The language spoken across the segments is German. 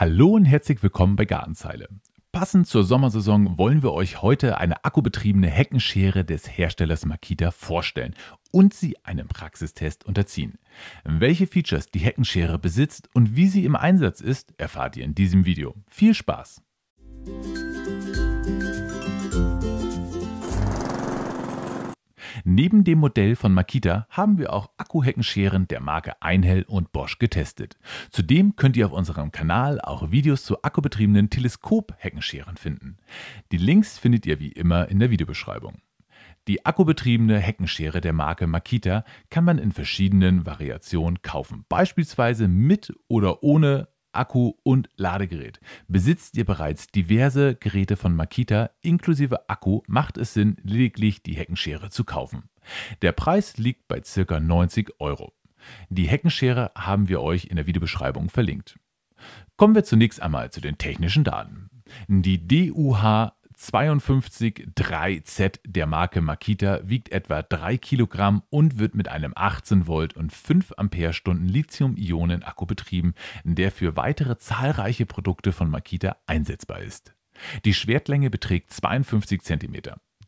Hallo und herzlich willkommen bei Gartenzeile. Passend zur Sommersaison wollen wir euch heute eine akkubetriebene Heckenschere des Herstellers Makita vorstellen und sie einem Praxistest unterziehen. Welche Features die Heckenschere besitzt und wie sie im Einsatz ist, erfahrt ihr in diesem Video. Viel Spaß! Neben dem Modell von Makita haben wir auch Akkuheckenscheren der Marke Einhell und Bosch getestet. Zudem könnt ihr auf unserem Kanal auch Videos zu akkubetriebenen Teleskopheckenscheren finden. Die Links findet ihr wie immer in der Videobeschreibung. Die akkubetriebene Heckenschere der Marke Makita kann man in verschiedenen Variationen kaufen, beispielsweise mit oder ohne Akku und Ladegerät. Besitzt ihr bereits diverse Geräte von Makita inklusive Akku, macht es Sinn, lediglich die Heckenschere zu kaufen. Der Preis liegt bei ca. 90 Euro. Die Heckenschere haben wir euch in der Videobeschreibung verlinkt. Kommen wir zunächst einmal zu den technischen Daten. Die DUH 52-3Z der Marke Makita wiegt etwa 3 Kilogramm und wird mit einem 18 Volt und 5 Amperestunden lithium Lithium-Ionen-Akku betrieben, der für weitere zahlreiche Produkte von Makita einsetzbar ist. Die Schwertlänge beträgt 52 cm.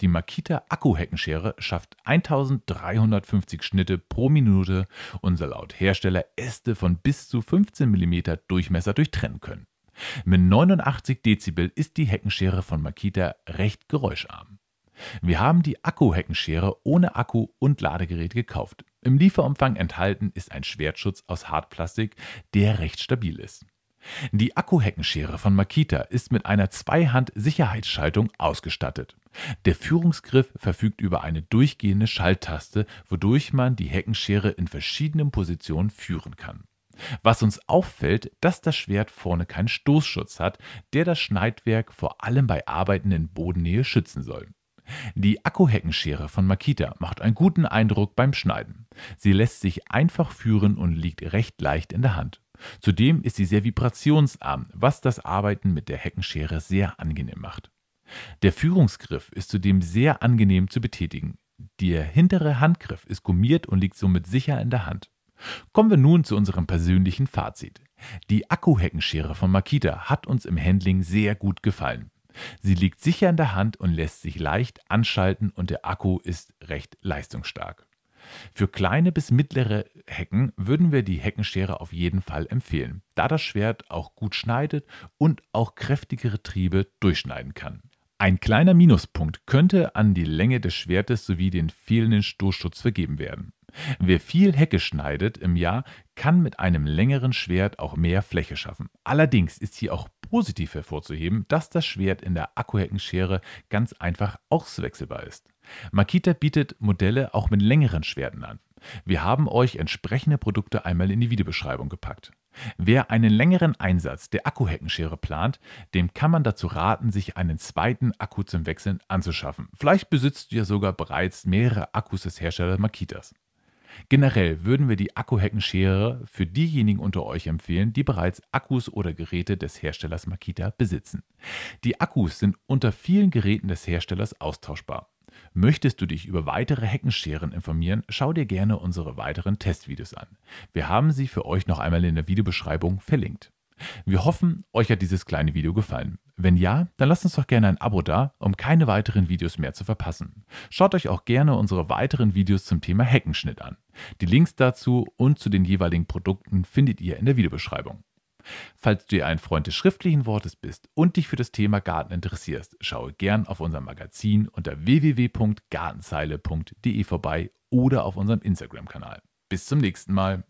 Die Makita Akku-Heckenschere schafft 1350 Schnitte pro Minute und soll laut Hersteller Äste von bis zu 15 mm Durchmesser durchtrennen können. Mit 89 Dezibel ist die Heckenschere von Makita recht geräuscharm. Wir haben die Akku-Heckenschere ohne Akku und Ladegerät gekauft. Im Lieferumfang enthalten ist ein Schwertschutz aus Hartplastik, der recht stabil ist. Die Akku-Heckenschere von Makita ist mit einer Zweihand-Sicherheitsschaltung ausgestattet. Der Führungsgriff verfügt über eine durchgehende Schalttaste, wodurch man die Heckenschere in verschiedenen Positionen führen kann. Was uns auffällt, dass das Schwert vorne keinen Stoßschutz hat, der das Schneidwerk vor allem bei Arbeiten in Bodennähe schützen soll. Die Akkuheckenschere von Makita macht einen guten Eindruck beim Schneiden. Sie lässt sich einfach führen und liegt recht leicht in der Hand. Zudem ist sie sehr vibrationsarm, was das Arbeiten mit der Heckenschere sehr angenehm macht. Der Führungsgriff ist zudem sehr angenehm zu betätigen. Der hintere Handgriff ist gummiert und liegt somit sicher in der Hand. Kommen wir nun zu unserem persönlichen Fazit. Die Akkuheckenschere von Makita hat uns im Handling sehr gut gefallen. Sie liegt sicher in der Hand und lässt sich leicht anschalten und der Akku ist recht leistungsstark. Für kleine bis mittlere Hecken würden wir die Heckenschere auf jeden Fall empfehlen, da das Schwert auch gut schneidet und auch kräftigere Triebe durchschneiden kann. Ein kleiner Minuspunkt könnte an die Länge des Schwertes sowie den fehlenden Stoßschutz vergeben werden. Wer viel Hecke schneidet im Jahr, kann mit einem längeren Schwert auch mehr Fläche schaffen. Allerdings ist hier auch positiv hervorzuheben, dass das Schwert in der Akkuheckenschere ganz einfach auswechselbar ist. Makita bietet Modelle auch mit längeren Schwerten an. Wir haben euch entsprechende Produkte einmal in die Videobeschreibung gepackt. Wer einen längeren Einsatz der Akkuheckenschere plant, dem kann man dazu raten, sich einen zweiten Akku zum Wechseln anzuschaffen. Vielleicht besitzt ihr sogar bereits mehrere Akkus des Herstellers Makitas. Generell würden wir die Akkuheckenschere für diejenigen unter euch empfehlen, die bereits Akkus oder Geräte des Herstellers Makita besitzen. Die Akkus sind unter vielen Geräten des Herstellers austauschbar. Möchtest du dich über weitere Heckenscheren informieren, schau dir gerne unsere weiteren Testvideos an. Wir haben sie für euch noch einmal in der Videobeschreibung verlinkt. Wir hoffen, euch hat dieses kleine Video gefallen. Wenn ja, dann lasst uns doch gerne ein Abo da, um keine weiteren Videos mehr zu verpassen. Schaut euch auch gerne unsere weiteren Videos zum Thema Heckenschnitt an. Die Links dazu und zu den jeweiligen Produkten findet ihr in der Videobeschreibung. Falls du ein Freund des schriftlichen Wortes bist und dich für das Thema Garten interessierst, schaue gern auf unserem Magazin unter www.gartenzeile.de vorbei oder auf unserem Instagram-Kanal. Bis zum nächsten Mal.